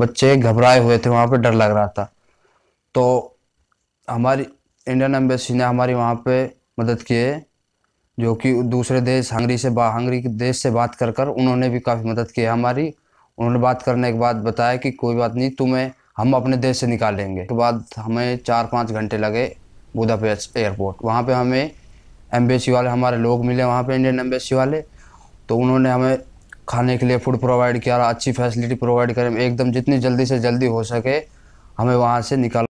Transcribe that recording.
बच्चे घबराए हुए थे वहाँ पे डर लग रहा था तो हमारी इंडियन एम्बेसी ने हमारी वहाँ पे मदद किए जो कि दूसरे देश हंगरी से हंगरी के देश से बात कर कर उन्होंने भी काफ़ी मदद की हमारी उन्होंने बात करने के बाद बताया कि कोई बात नहीं तुम्हें हम अपने देश से निकालेंगे उसके बाद हमें चार पाँच घंटे लगे बुदापेस्ट एयरपोर्ट वहाँ पे हमें एम्बेसी वाले हमारे लोग मिले वहाँ पे इंडियन एम्बेसी वाले तो उन्होंने हमें खाने के लिए फूड प्रोवाइड किया अच्छी फैसिलिटी प्रोवाइड करें एकदम जितनी जल्दी से जल्दी हो सके हमें वहाँ से निकाल